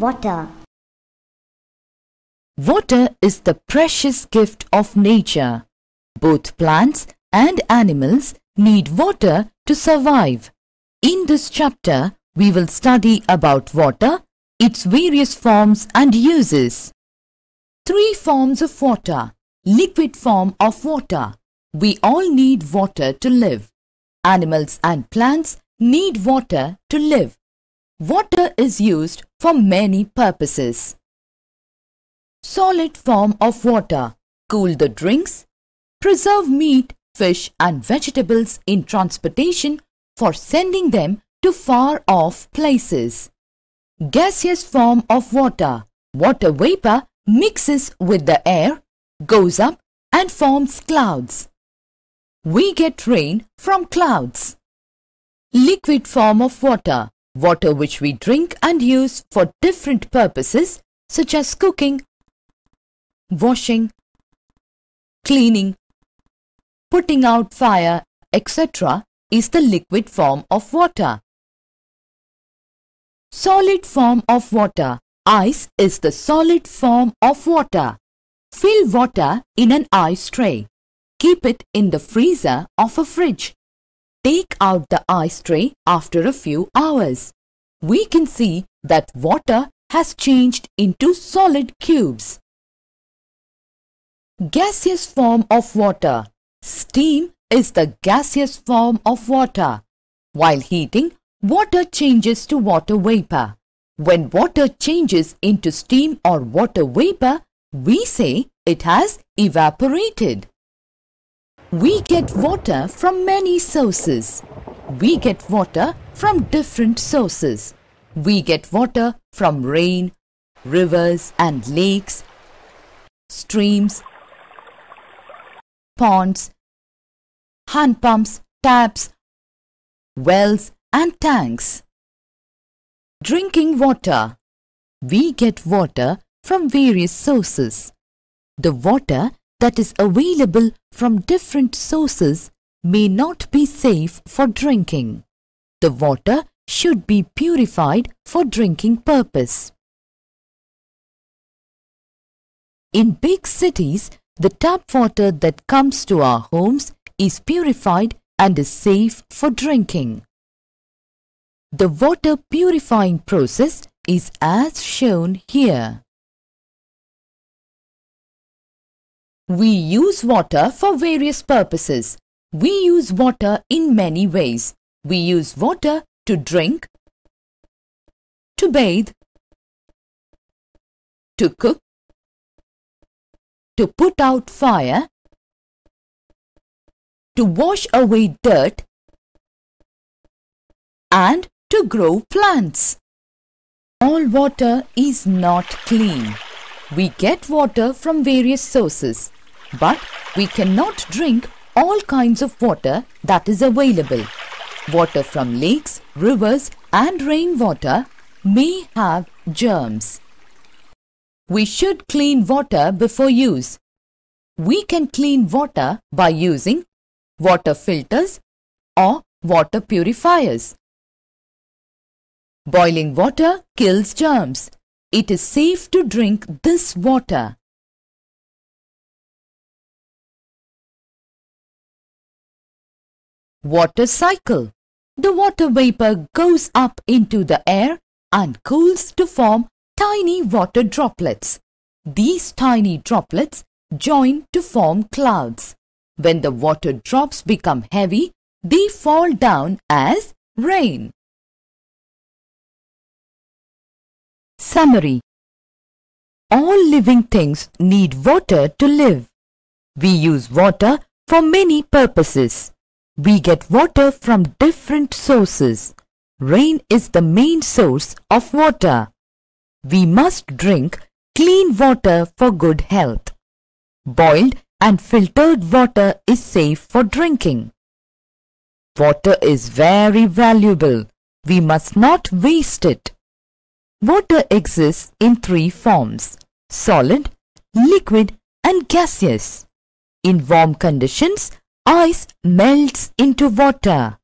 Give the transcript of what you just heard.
Water. Water is the precious gift of nature. Both plants and animals need water to survive. In this chapter, we will study about water, its various forms and uses. Three forms of water. Liquid form of water. We all need water to live. Animals and plants need water to live. Water is used for many purposes. Solid form of water. Cool the drinks. Preserve meat, fish and vegetables in transportation for sending them to far off places. Gaseous form of water. Water vapor mixes with the air, goes up and forms clouds. We get rain from clouds. Liquid form of water water which we drink and use for different purposes such as cooking, washing, cleaning, putting out fire, etc. is the liquid form of water. Solid form of water. Ice is the solid form of water. Fill water in an ice tray. Keep it in the freezer of a fridge take out the ice tray after a few hours. We can see that water has changed into solid cubes. Gaseous form of water. Steam is the gaseous form of water. While heating, water changes to water vapor. When water changes into steam or water vapor, we say it has evaporated. We get water from many sources. We get water from different sources. We get water from rain, rivers and lakes, streams, ponds, hand pumps, taps, wells and tanks. Drinking water. We get water from various sources. The water that is available from different sources may not be safe for drinking. The water should be purified for drinking purpose. In big cities, the tap water that comes to our homes is purified and is safe for drinking. The water purifying process is as shown here. We use water for various purposes. We use water in many ways. We use water to drink, to bathe, to cook, to put out fire, to wash away dirt, and to grow plants. All water is not clean. We get water from various sources. But we cannot drink all kinds of water that is available. Water from lakes, rivers and rainwater may have germs. We should clean water before use. We can clean water by using water filters or water purifiers. Boiling water kills germs. It is safe to drink this water. Water cycle. The water vapor goes up into the air and cools to form tiny water droplets. These tiny droplets join to form clouds. When the water drops become heavy, they fall down as rain. Summary All living things need water to live. We use water for many purposes. We get water from different sources. Rain is the main source of water. We must drink clean water for good health. Boiled and filtered water is safe for drinking. Water is very valuable. We must not waste it. Water exists in three forms, solid, liquid and gaseous. In warm conditions, Ice melts into water.